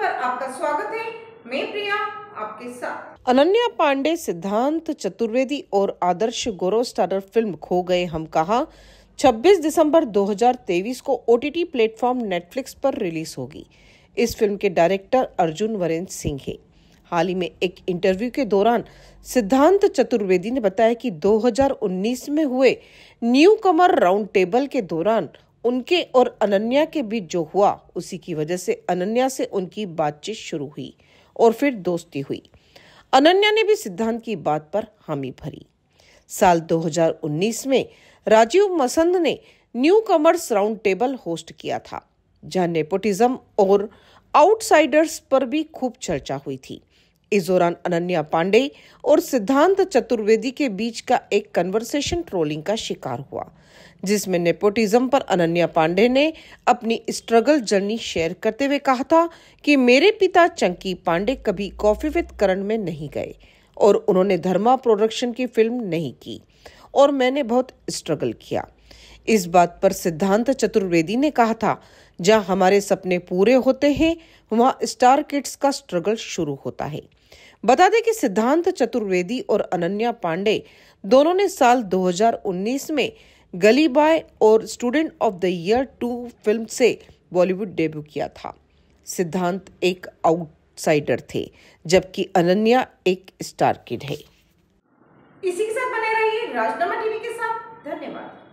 पर आपका स्वागत है मैं प्रिया आपके साथ अनन्या पांडे सिद्धांत चतुर्वेदी और आदर्श गोरो स्टारर फिल्म खो गए हम कहा 26 दिसंबर 2023 को ओटीटी प्लेटफॉर्म नेटफ्लिक्स पर रिलीज होगी इस फिल्म के डायरेक्टर अर्जुन वरेंद्र सिंह है हाल ही में एक इंटरव्यू के दौरान सिद्धांत चतुर्वेदी ने बताया कि 2019 में हुए न्यू कमर राउंड टेबल के दौरान उनके और अनन्या के बीच जो हुआ उसी की वजह से अनन्या से उनकी बातचीत शुरू हुई और फिर दोस्ती हुई अनन्या ने भी सिद्धांत की बात पर हामी भरी साल 2019 में राजीव मसंद ने newcomers round table host किया था जहां नेपोटिज्म और आउटसाइडर्स पर भी खूब चर्चा हुई थी इस दौरान अनन्या पांडे और सिद्धांत चतुर्वेदी के बीच का एक कन्वर्सेशन ट्रोलिंग का शिकार हुआ जिसमें नेपोटिज्म पर अनन्या पांडे ने अपनी स्ट्रगल जर्नी शेयर करते हुए कहा था कि मेरे पिता चंकी पांडे कभी कॉफी विद करण में नहीं गए और उन्होंने धर्मा प्रोडक्शन की फिल्म नहीं की और मैंने बहुत स्ट्रगल किया इस बात पर सिद्धांत चतुर्वेदी ने कहा था जहां हमारे सपने पूरे होते हैं वहां स्टार किड्स का स्ट्रगल शुरू होता है बता दें कि सिद्धांत चतुर्वेदी और अनन्या पांडे दोनों ने साल 2019 में गली बाय और student of the year two film से बॉलीवुड डेब्यू किया था सिद्धांत एक आउटसाइडर थे जबकि अनन्या एक स्टार किड है इसी के साथ बने रहिए राजनामा टीवी के साथ धन्यवाद